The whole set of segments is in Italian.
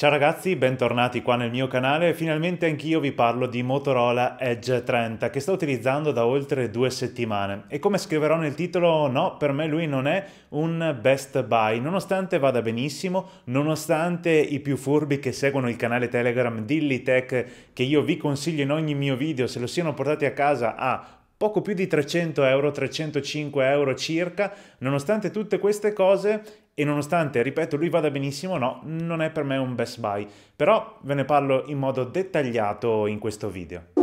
Ciao ragazzi, bentornati qua nel mio canale. Finalmente anch'io vi parlo di Motorola Edge 30 che sto utilizzando da oltre due settimane. E come scriverò nel titolo, no, per me lui non è un best buy, nonostante vada benissimo, nonostante i più furbi che seguono il canale Telegram Dillitech, che io vi consiglio in ogni mio video, se lo siano portati a casa a poco più di 300 euro, 305 euro circa, nonostante tutte queste cose e nonostante, ripeto, lui vada benissimo, no, non è per me un best buy, però ve ne parlo in modo dettagliato in questo video.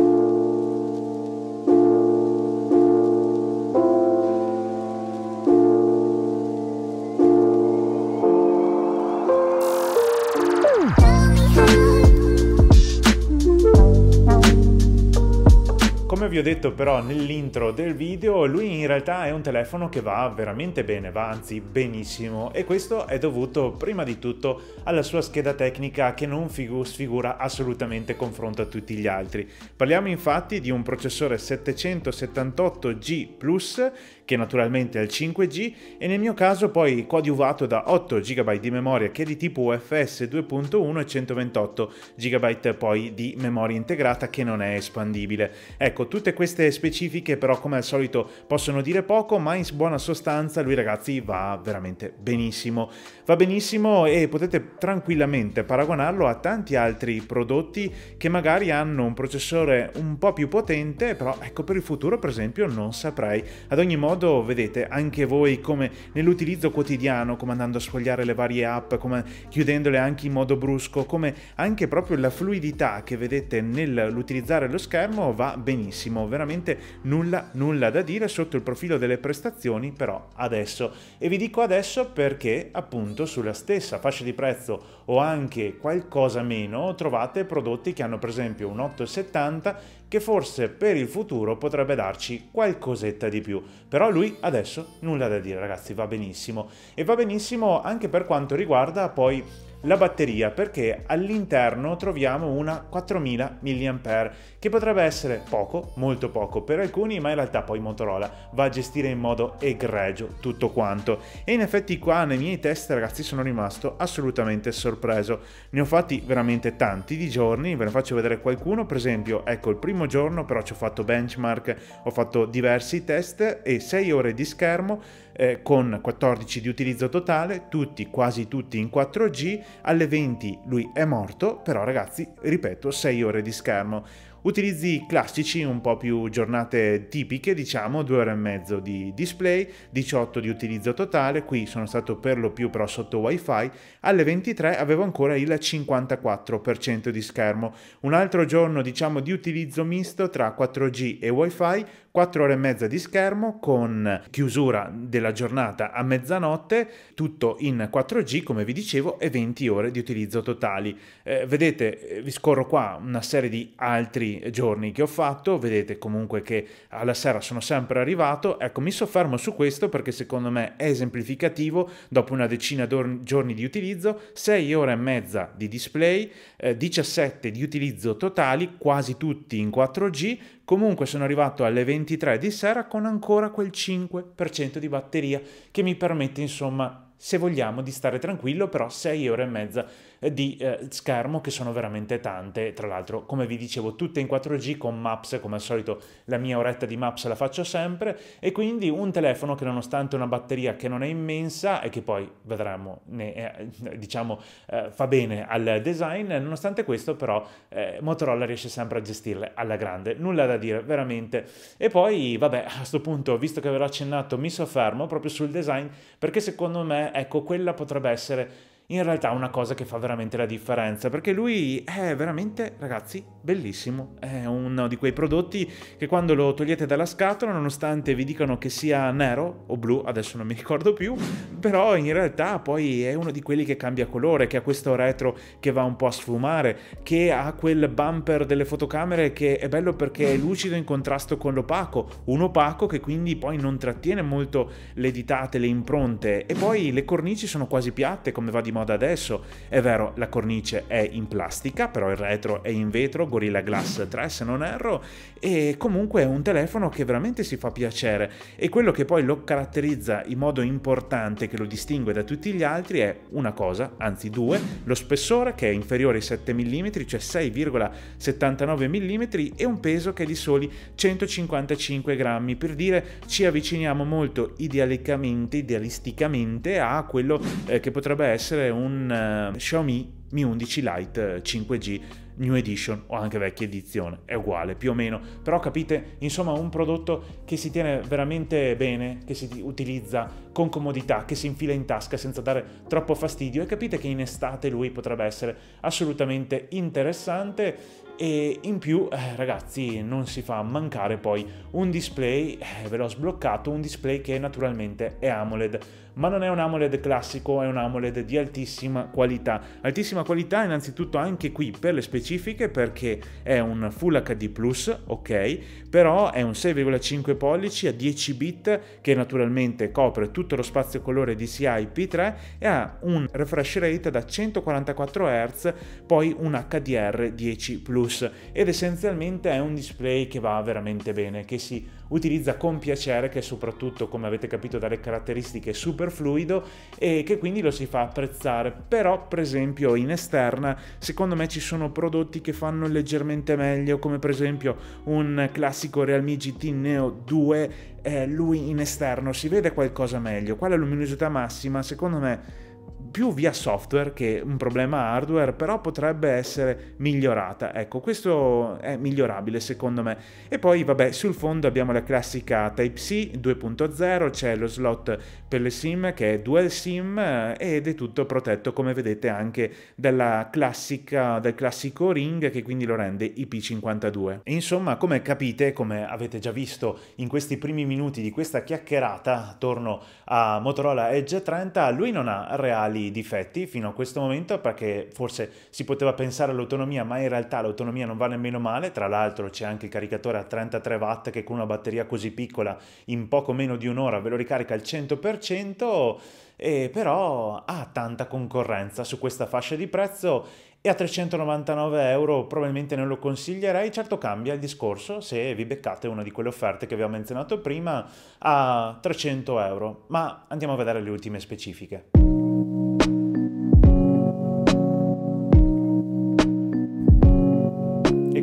vi ho detto però nell'intro del video, lui in realtà è un telefono che va veramente bene, va anzi benissimo e questo è dovuto prima di tutto alla sua scheda tecnica che non sfigura assolutamente confronto a tutti gli altri. Parliamo infatti di un processore 778G Plus che naturalmente è il 5G e nel mio caso poi coadiuvato da 8 GB di memoria che è di tipo UFS 2.1 e 128 GB poi di memoria integrata che non è espandibile. Ecco, tutte queste specifiche però come al solito possono dire poco, ma in buona sostanza lui ragazzi va veramente benissimo. Va benissimo e potete tranquillamente paragonarlo a tanti altri prodotti che magari hanno un processore un po' più potente, però ecco per il futuro per esempio non saprei. Ad ogni modo modo vedete anche voi come nell'utilizzo quotidiano, come andando a sfogliare le varie app, come chiudendole anche in modo brusco, come anche proprio la fluidità che vedete nell'utilizzare lo schermo va benissimo, veramente nulla, nulla da dire sotto il profilo delle prestazioni però adesso. E vi dico adesso perché appunto sulla stessa fascia di prezzo o anche qualcosa meno trovate prodotti che hanno per esempio un 870 che forse per il futuro potrebbe darci qualcosetta di più. Però lui adesso nulla da dire ragazzi, va benissimo. E va benissimo anche per quanto riguarda poi la batteria perché all'interno troviamo una 4000 mAh che potrebbe essere poco, molto poco per alcuni, ma in realtà poi Motorola va a gestire in modo egregio tutto quanto. E in effetti qua nei miei test ragazzi sono rimasto assolutamente sorpreso. Ne ho fatti veramente tanti di giorni, ve ne faccio vedere qualcuno, per esempio, ecco il primo giorno però ci ho fatto benchmark, ho fatto diversi test e 6 ore di schermo eh, con 14 di utilizzo totale, tutti, quasi tutti in 4G, alle 20 lui è morto, però ragazzi, ripeto, 6 ore di schermo Utilizzi classici, un po' più giornate tipiche, diciamo, due ore e mezzo di display, 18 di utilizzo totale, qui sono stato per lo più però sotto wifi, alle 23 avevo ancora il 54% di schermo. Un altro giorno, diciamo, di utilizzo misto tra 4G e wifi, 4 ore e mezza di schermo con chiusura della giornata a mezzanotte, tutto in 4G come vi dicevo e 20 ore di utilizzo totali. Eh, vedete, eh, vi scorro qua una serie di altri giorni che ho fatto, vedete comunque che alla sera sono sempre arrivato, ecco mi soffermo su questo perché secondo me è esemplificativo, dopo una decina di giorni di utilizzo, 6 ore e mezza di display, eh, 17 di utilizzo totali, quasi tutti in 4G, comunque sono arrivato alle 23 di sera con ancora quel 5% di batteria che mi permette insomma se vogliamo di stare tranquillo però 6 ore e mezza eh, di eh, schermo che sono veramente tante, tra l'altro come vi dicevo tutte in 4G con Maps, come al solito la mia oretta di Maps la faccio sempre e quindi un telefono che nonostante una batteria che non è immensa e che poi vedremo, ne, eh, diciamo, eh, fa bene al design, nonostante questo però eh, Motorola riesce sempre a gestirle alla grande, nulla da dire veramente. E poi vabbè a questo punto, visto che ve l'ho accennato, mi soffermo proprio sul design perché secondo me ecco quella potrebbe essere in realtà è una cosa che fa veramente la differenza, perché lui è veramente, ragazzi, bellissimo. È uno di quei prodotti che quando lo togliete dalla scatola, nonostante vi dicano che sia nero o blu, adesso non mi ricordo più, però in realtà poi è uno di quelli che cambia colore, che ha questo retro che va un po' a sfumare, che ha quel bumper delle fotocamere che è bello perché è lucido in contrasto con l'opaco, un opaco che quindi poi non trattiene molto le ditate, le impronte e poi le cornici sono quasi piatte come va di moda adesso. È vero, la cornice è in plastica, però il retro è in vetro, Gorilla Glass 3 se non erro, e comunque è un telefono che veramente si fa piacere e quello che poi lo caratterizza in modo importante, che lo distingue da tutti gli altri, è una cosa, anzi due, lo spessore che è inferiore ai 7 mm, cioè 6,79 mm e un peso che è di soli 155 grammi, per dire ci avviciniamo molto idealicamente, idealisticamente a quello eh, che potrebbe essere comunque un eh, Xiaomi Mi 11 Lite 5G eh, New Edition o anche vecchia edizione, è uguale più o meno, però capite, insomma un prodotto che si tiene veramente bene, che si utilizza con comodità, che si infila in tasca senza dare troppo fastidio e capite che in estate lui potrebbe essere assolutamente interessante e in più eh, ragazzi non si fa mancare poi un display, eh, ve l'ho sbloccato, un display che naturalmente è AMOLED, ma non è un AMOLED classico, è un AMOLED di altissima qualità. Altissima qualità innanzitutto anche qui per le specifiche perché è un Full HD Plus, ok, però è un 6,5 pollici a 10 bit che naturalmente copre tutto lo spazio colore DCI P3 e ha un refresh rate da 144 Hz, poi un HDR 10 Plus Plus ed essenzialmente è un display che va veramente bene, che si utilizza con piacere, che soprattutto come avete capito dalle caratteristiche è super fluido e che quindi lo si fa apprezzare. Però per esempio in esterna secondo me ci sono prodotti che fanno leggermente meglio come per esempio un classico Realme GT Neo 2, eh, lui in esterno si vede qualcosa meglio, qua la luminosità massima secondo me più via software che un problema hardware, però potrebbe essere migliorata. Ecco, questo è migliorabile secondo me. E poi, vabbè, sul fondo abbiamo la classica Type-C 2.0, c'è lo slot per le SIM che è dual SIM eh, ed è tutto protetto, come vedete, anche dalla classica, dal classico ring che quindi lo rende IP52. E insomma, come capite, come avete già visto in questi primi minuti di questa chiacchierata, torno a Motorola Edge 30, lui non ha reale tali difetti fino a questo momento perché forse si poteva pensare all'autonomia ma in realtà l'autonomia non va nemmeno male, tra l'altro c'è anche il caricatore a 33 watt che con una batteria così piccola in poco meno di un'ora ve lo ricarica al 100% e però ha tanta concorrenza su questa fascia di prezzo e a 399 euro probabilmente non lo consiglierei, certo cambia il discorso se vi beccate una di quelle offerte che vi ho menzionato prima a 300 euro, ma andiamo a vedere le ultime specifiche.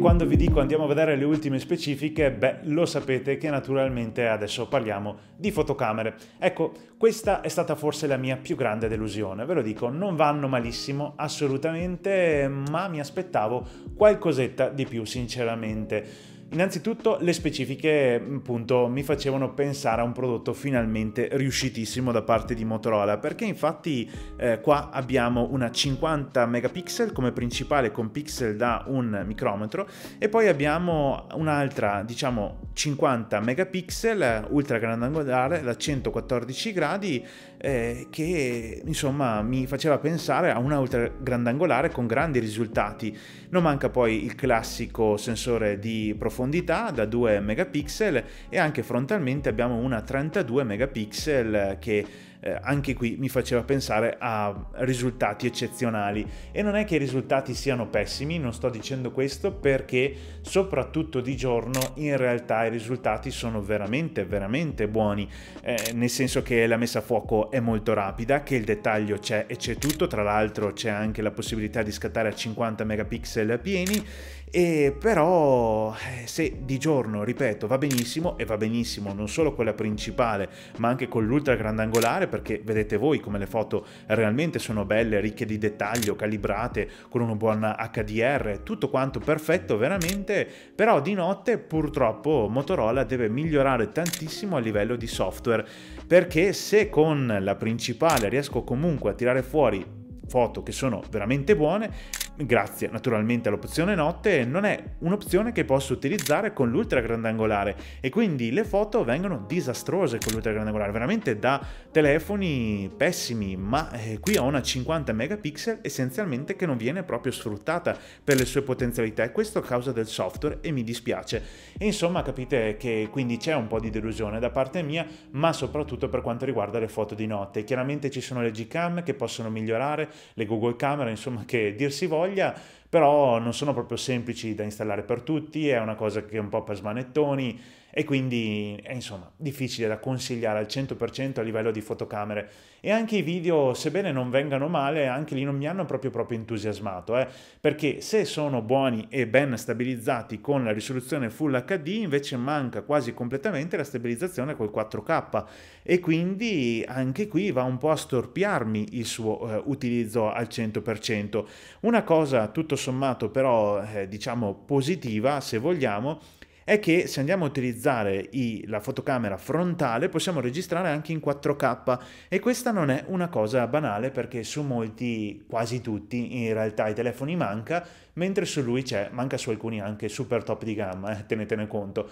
quando vi dico andiamo a vedere le ultime specifiche, beh, lo sapete che naturalmente adesso parliamo di fotocamere. Ecco, questa è stata forse la mia più grande delusione, ve lo dico, non vanno malissimo assolutamente, ma mi aspettavo qualcosetta di più sinceramente. Innanzitutto le specifiche appunto mi facevano pensare a un prodotto finalmente riuscitissimo da parte di Motorola perché infatti eh, qua abbiamo una 50 megapixel come principale con pixel da un micrometro e poi abbiamo un'altra diciamo 50 megapixel ultra grandangolare da 114 gradi eh, che insomma mi faceva pensare a un'altra grandangolare con grandi risultati. Non manca poi il classico sensore di profondità da 2 megapixel e anche frontalmente abbiamo una 32 megapixel che eh, anche qui mi faceva pensare a risultati eccezionali. E non è che i risultati siano pessimi, non sto dicendo questo perché soprattutto di giorno in realtà i risultati sono veramente, veramente buoni, eh, nel senso che la messa a fuoco è molto rapida, che il dettaglio c'è e c'è tutto, tra l'altro c'è anche la possibilità di scattare a 50 megapixel pieni e però eh, se di giorno, ripeto, va benissimo e va benissimo non solo quella principale ma anche con l'ultra grandangolare perché vedete voi come le foto realmente sono belle, ricche di dettaglio, calibrate con una buona HDR, tutto quanto perfetto veramente, però di notte purtroppo Motorola deve migliorare tantissimo a livello di software, perché se con la principale riesco comunque a tirare fuori foto che sono veramente buone, grazie naturalmente all'opzione notte, non è un'opzione che posso utilizzare con l'ultra grandangolare e quindi le foto vengono disastrose con l'ultra grandangolare, veramente da telefoni pessimi, ma eh, qui ho una 50 megapixel essenzialmente che non viene proprio sfruttata per le sue potenzialità e questo a causa del software e mi dispiace. E insomma capite che quindi c'è un po' di delusione da parte mia, ma soprattutto per quanto riguarda le foto di notte. Chiaramente ci sono le Gcam che possono migliorare, le Google Camera, insomma che dir si vuole olha però non sono proprio semplici da installare per tutti, è una cosa che è un po' per smanettoni e quindi è eh, insomma difficile da consigliare al 100% a livello di fotocamere e anche i video sebbene non vengano male anche lì non mi hanno proprio proprio entusiasmato eh? perché se sono buoni e ben stabilizzati con la risoluzione full HD invece manca quasi completamente la stabilizzazione col 4K e quindi anche qui va un po' a storpiarmi il suo eh, utilizzo al 100% una cosa tutto tutto sommato però eh, diciamo positiva se vogliamo è che se andiamo a utilizzare i, la fotocamera frontale possiamo registrare anche in 4K e questa non è una cosa banale perché su molti, quasi tutti, in realtà i telefoni manca, mentre su lui c'è, manca su alcuni anche super top di gamma, eh, tenetene conto.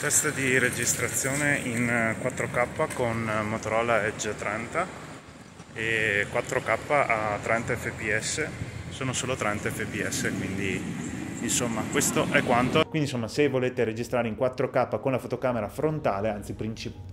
Test di registrazione in 4K con Motorola Edge 30 e 4K a 30 fps sono solo 30 fps quindi insomma questo è quanto quindi insomma se volete registrare in 4k con la fotocamera frontale anzi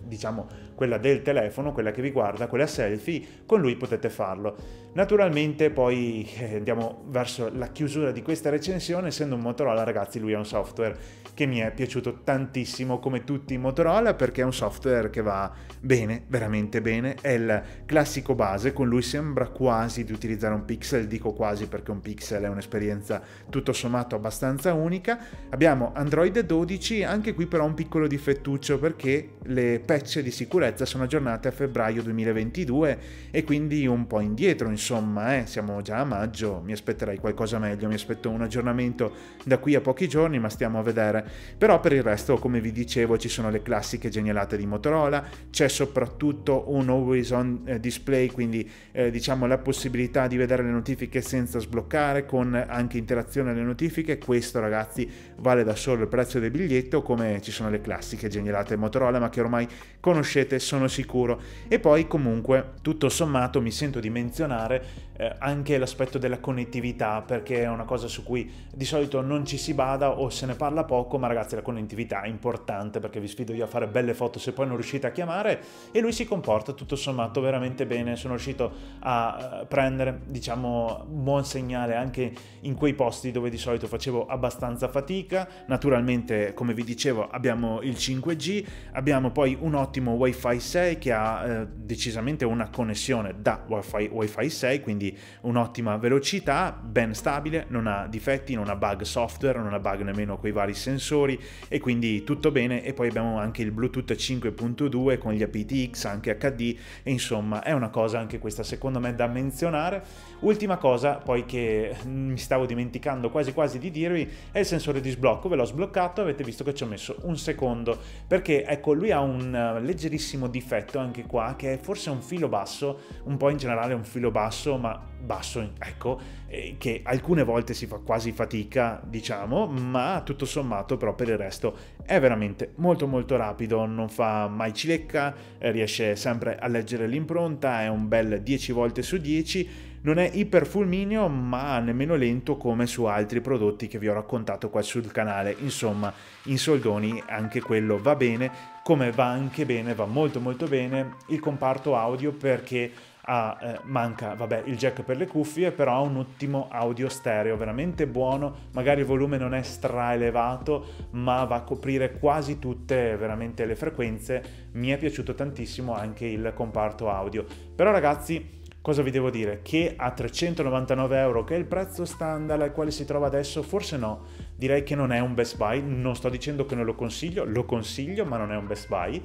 diciamo quella del telefono quella che vi guarda quella selfie con lui potete farlo Naturalmente poi eh, andiamo verso la chiusura di questa recensione, essendo un Motorola ragazzi lui è un software che mi è piaciuto tantissimo come tutti i Motorola perché è un software che va bene, veramente bene, è il classico base, con lui sembra quasi di utilizzare un pixel, dico quasi perché un pixel è un'esperienza tutto sommato abbastanza unica. Abbiamo Android 12, anche qui però un piccolo difettuccio perché le patch di sicurezza sono aggiornate a febbraio 2022 e quindi un po' indietro insomma insomma, eh, siamo già a maggio, mi aspetterei qualcosa meglio, mi aspetto un aggiornamento da qui a pochi giorni, ma stiamo a vedere. Però per il resto, come vi dicevo, ci sono le classiche genialate di Motorola, c'è soprattutto un always on eh, display, quindi eh, diciamo la possibilità di vedere le notifiche senza sbloccare, con anche interazione alle notifiche, questo ragazzi vale da solo il prezzo del biglietto, come ci sono le classiche genialate Motorola, ma che ormai conoscete, sono sicuro. E poi comunque, tutto sommato, mi sento di menzionare valutare eh, anche l'aspetto della connettività, perché è una cosa su cui di solito non ci si bada o se ne parla poco, ma ragazzi la connettività è importante perché vi sfido io a fare belle foto se poi non riuscite a chiamare e lui si comporta tutto sommato veramente bene, sono riuscito a eh, prendere diciamo buon segnale anche in quei posti dove di solito facevo abbastanza fatica, naturalmente come vi dicevo abbiamo il 5G, abbiamo poi un ottimo WiFi 6 che ha eh, decisamente una connessione da WiFi, wifi 6, quindi un'ottima velocità, ben stabile, non ha difetti, non ha bug software, non ha bug nemmeno coi vari sensori e quindi tutto bene e poi abbiamo anche il Bluetooth 5.2 con gli aptX, anche HD e insomma è una cosa anche questa secondo me da menzionare. Ultima cosa poi che mi stavo dimenticando quasi quasi di dirvi è il sensore di sblocco, ve l'ho sbloccato, avete visto che ci ho messo un secondo perché ecco lui ha un eh, leggerissimo difetto anche qua che è forse un filo basso, un po' in generale un filo basso basso, ma basso, ecco, eh, che alcune volte si fa quasi fatica, diciamo, ma tutto sommato però per il resto è veramente molto molto rapido, non fa mai cilecca, eh, riesce sempre a leggere l'impronta, è un bel 10 volte su 10, non è iperfulmineo ma nemmeno lento come su altri prodotti che vi ho raccontato qua sul canale, insomma, in soldoni anche quello va bene, come va anche bene, va molto molto bene il comparto audio perché ha, ah, eh, manca vabbè, il jack per le cuffie, però ha un ottimo audio stereo, veramente buono, magari il volume non è straelevato, ma va a coprire quasi tutte veramente le frequenze. Mi è piaciuto tantissimo anche il comparto audio. Però ragazzi, cosa vi devo dire? Che a 399 euro, che è il prezzo standard al quale si trova adesso, forse no, direi che non è un best buy, non sto dicendo che non lo consiglio, lo consiglio, ma non è un best buy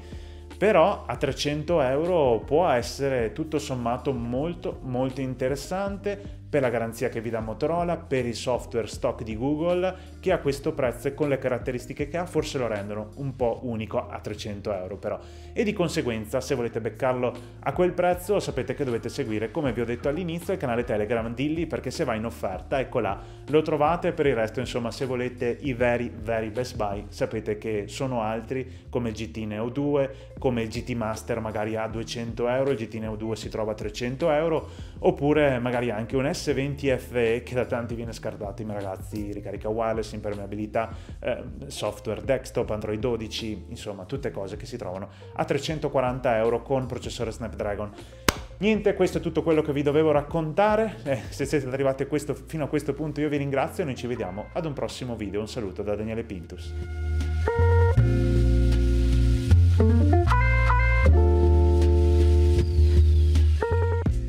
però a 300 euro può essere tutto sommato molto molto interessante per la garanzia che vi dà Motorola, per il software stock di Google, che a questo prezzo e con le caratteristiche che ha forse lo rendono un po' unico a 300 euro però. E di conseguenza se volete beccarlo a quel prezzo sapete che dovete seguire, come vi ho detto all'inizio, il canale Telegram di perché se va in offerta, ecco là, lo trovate, per il resto insomma se volete i veri, veri best buy sapete che sono altri come il GT Neo 2, come il GT Master magari a 200 euro, il GT Neo 2 si trova a 300 euro, oppure magari anche un S S20FE che da tanti viene scartato, ma ragazzi, ricarica wireless, impermeabilità, eh, software desktop, Android 12, insomma tutte cose che si trovano a 340 euro con processore Snapdragon. Niente, questo è tutto quello che vi dovevo raccontare, eh, se siete arrivati a questo, fino a questo punto io vi ringrazio e noi ci vediamo ad un prossimo video, un saluto da Daniele Pintus.